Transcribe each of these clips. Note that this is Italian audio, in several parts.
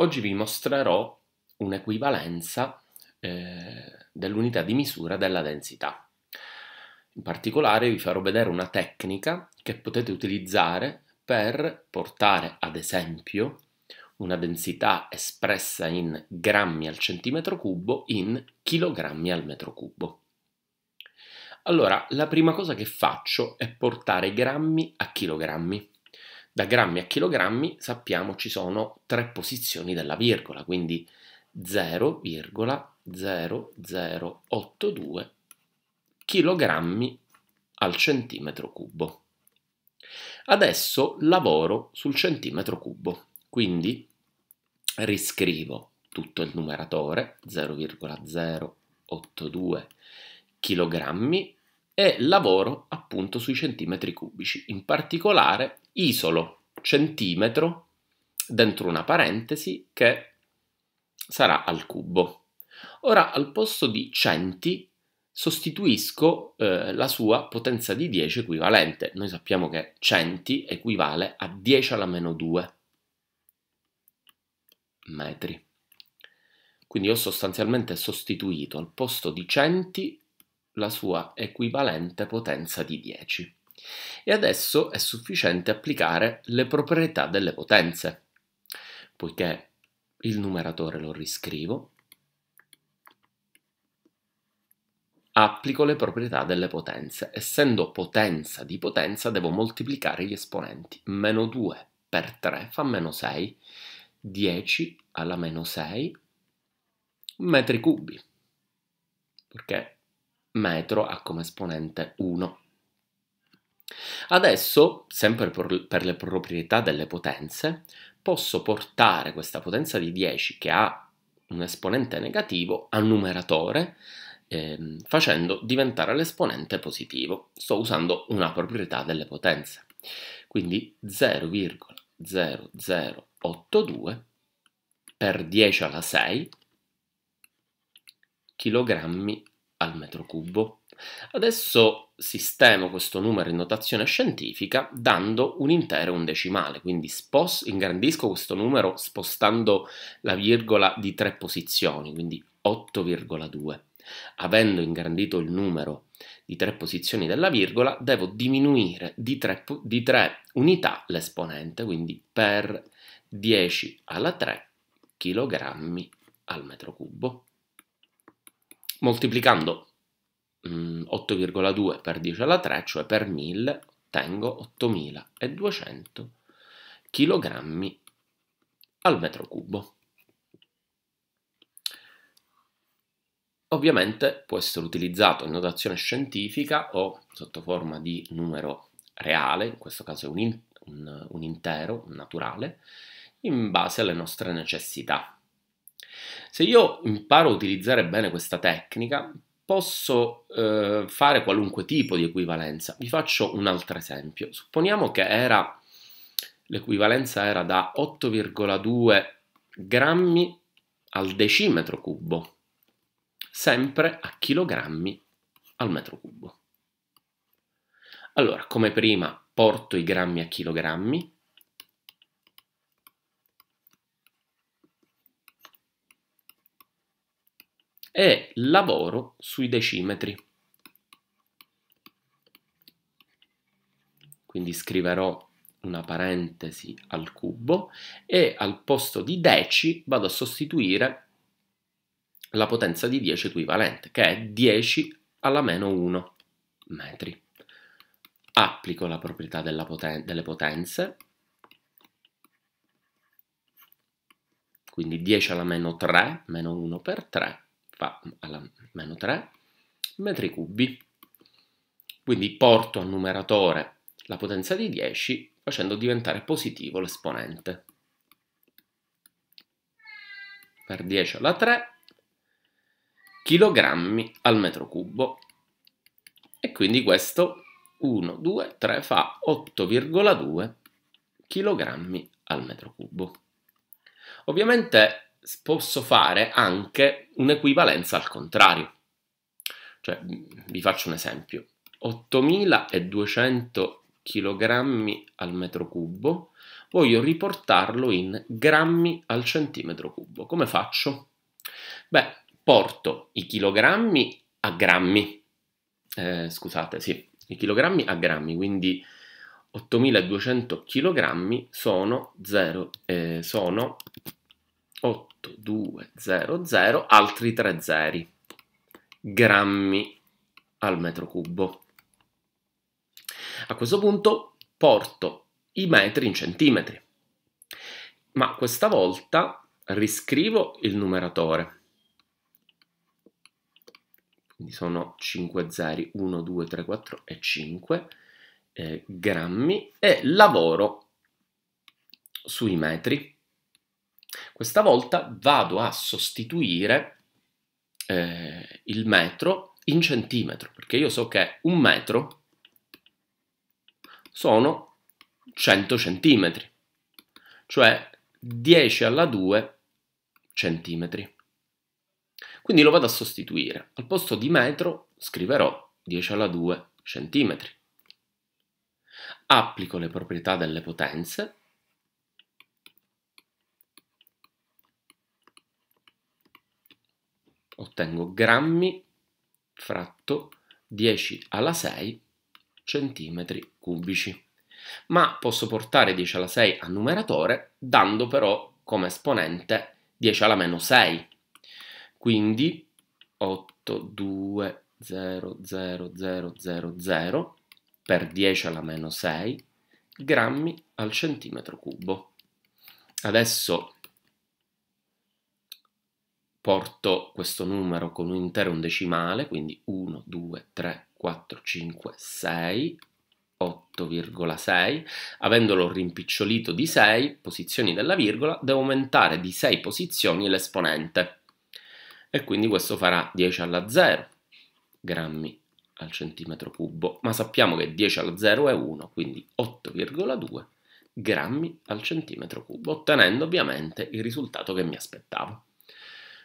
Oggi vi mostrerò un'equivalenza eh, dell'unità di misura della densità. In particolare vi farò vedere una tecnica che potete utilizzare per portare ad esempio una densità espressa in grammi al centimetro cubo in chilogrammi al metro cubo. Allora, la prima cosa che faccio è portare grammi a chilogrammi da grammi a chilogrammi sappiamo ci sono tre posizioni della virgola, quindi 0,0082 chilogrammi al centimetro cubo. Adesso lavoro sul centimetro cubo, quindi riscrivo tutto il numeratore 0,082 chilogrammi e lavoro appunto sui centimetri cubici. In particolare isolo centimetro dentro una parentesi che sarà al cubo. Ora al posto di centi sostituisco eh, la sua potenza di 10 equivalente. Noi sappiamo che 100 equivale a 10 alla meno 2 metri. Quindi ho sostanzialmente sostituito al posto di 100 la sua equivalente potenza di 10. E adesso è sufficiente applicare le proprietà delle potenze, poiché il numeratore lo riscrivo, applico le proprietà delle potenze. Essendo potenza di potenza devo moltiplicare gli esponenti. Meno 2 per 3 fa meno 6, 10 alla meno 6 metri cubi, perché metro ha come esponente 1. Adesso, sempre per le proprietà delle potenze, posso portare questa potenza di 10 che ha un esponente negativo al numeratore ehm, facendo diventare l'esponente positivo. Sto usando una proprietà delle potenze. Quindi 0,0082 per 10 alla 6 kg al metro cubo. Adesso sistemo questo numero in notazione scientifica dando un intero un decimale, quindi ingrandisco questo numero spostando la virgola di tre posizioni, quindi 8,2. Avendo ingrandito il numero di tre posizioni della virgola, devo diminuire di tre, di tre unità l'esponente, quindi per 10 alla 3 kg al metro cubo. Moltiplicando mm, 8,2 per 10 alla 3, cioè per 1000, ottengo 8200 kg al metro cubo. Ovviamente può essere utilizzato in notazione scientifica o sotto forma di numero reale, in questo caso è un, in, un, un intero, un naturale, in base alle nostre necessità. Se io imparo a utilizzare bene questa tecnica, posso eh, fare qualunque tipo di equivalenza. Vi faccio un altro esempio. Supponiamo che era, l'equivalenza era da 8,2 grammi al decimetro cubo, sempre a chilogrammi al metro cubo. Allora, come prima porto i grammi a chilogrammi, e lavoro sui decimetri. Quindi scriverò una parentesi al cubo e al posto di deci vado a sostituire la potenza di 10 equivalente, che è 10 alla meno 1 metri. Applico la proprietà poten delle potenze, quindi 10 alla meno 3, meno 1 per 3, fa alla meno 3 metri cubi. Quindi porto al numeratore la potenza di 10 facendo diventare positivo l'esponente. Per 10 alla 3 kg al metro cubo. E quindi questo 1, 2, 3 fa 8,2 kg al metro cubo. Ovviamente posso fare anche un'equivalenza al contrario. Cioè, vi faccio un esempio. 8200 kg al metro cubo, voglio riportarlo in grammi al centimetro cubo. Come faccio? Beh, porto i chilogrammi a grammi, eh, scusate, sì, i chilogrammi a grammi, quindi 8200 kg sono, 0, eh, sono 8200 altri 3 zeri grammi al metro cubo. A questo punto porto i metri in centimetri, ma questa volta riscrivo il numeratore. Quindi sono 5 zeri, 1, 2, 3, 4 e 5 eh, grammi e lavoro sui metri questa volta vado a sostituire eh, il metro in centimetro, perché io so che un metro sono 100 centimetri, cioè 10 alla 2 centimetri. Quindi lo vado a sostituire. Al posto di metro scriverò 10 alla 2 centimetri. Applico le proprietà delle potenze ottengo grammi fratto 10 alla 6 centimetri cubici. Ma posso portare 10 alla 6 a numeratore dando però come esponente 10 alla meno 6. Quindi 8, 2, 0, 0, 0, 0, 0 per 10 alla meno 6 grammi al centimetro cubo. Adesso porto questo numero con un intero un decimale, quindi 1, 2, 3, 4, 5, 6, 8,6, avendolo rimpicciolito di 6 posizioni della virgola, devo aumentare di 6 posizioni l'esponente. E quindi questo farà 10 alla 0 grammi al centimetro cubo, ma sappiamo che 10 alla 0 è 1, quindi 8,2 grammi al centimetro cubo, ottenendo ovviamente il risultato che mi aspettavo.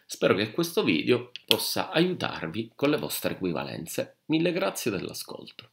Spero che questo video possa aiutarvi con le vostre equivalenze. Mille grazie dell'ascolto.